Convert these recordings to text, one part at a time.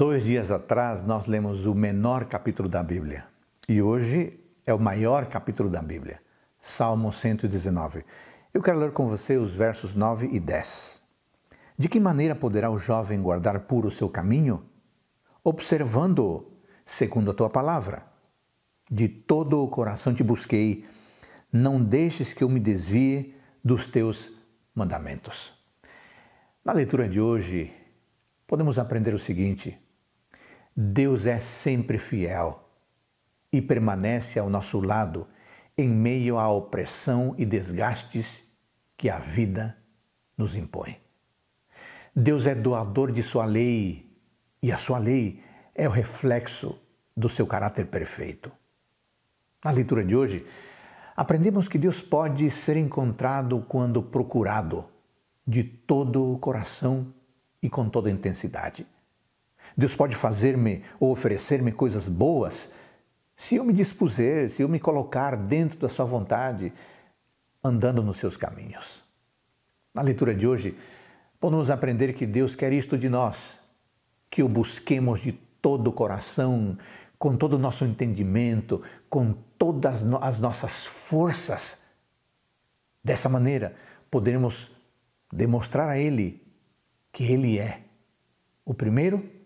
Dois dias atrás nós lemos o menor capítulo da Bíblia e hoje é o maior capítulo da Bíblia, Salmo 119. Eu quero ler com você os versos 9 e 10. De que maneira poderá o jovem guardar puro o seu caminho? Observando-o, segundo a tua palavra. De todo o coração te busquei, não deixes que eu me desvie dos teus mandamentos. Na leitura de hoje, podemos aprender o seguinte: Deus é sempre fiel e permanece ao nosso lado em meio à opressão e desgastes que a vida nos impõe. Deus é doador de sua lei e a sua lei é o reflexo do seu caráter perfeito. Na leitura de hoje, aprendemos que Deus pode ser encontrado quando procurado de todo o coração e com toda intensidade. Deus pode fazer-me ou oferecer-me coisas boas se eu me dispuser, se eu me colocar dentro da Sua vontade, andando nos seus caminhos. Na leitura de hoje, podemos aprender que Deus quer isto de nós, que o busquemos de todo o coração, com todo o nosso entendimento, com todas as nossas forças. Dessa maneira, poderemos demonstrar a Ele que Ele é o primeiro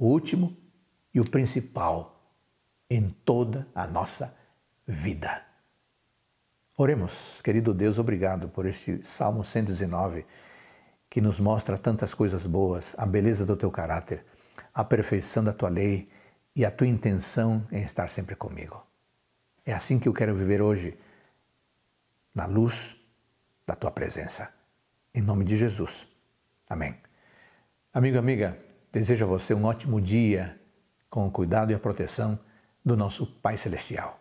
o último e o principal em toda a nossa vida. Oremos, querido Deus, obrigado por este Salmo 119 que nos mostra tantas coisas boas, a beleza do teu caráter, a perfeição da tua lei e a tua intenção em estar sempre comigo. É assim que eu quero viver hoje, na luz da tua presença. Em nome de Jesus. Amém. Amigo, amiga, Desejo a você um ótimo dia, com o cuidado e a proteção do nosso Pai Celestial.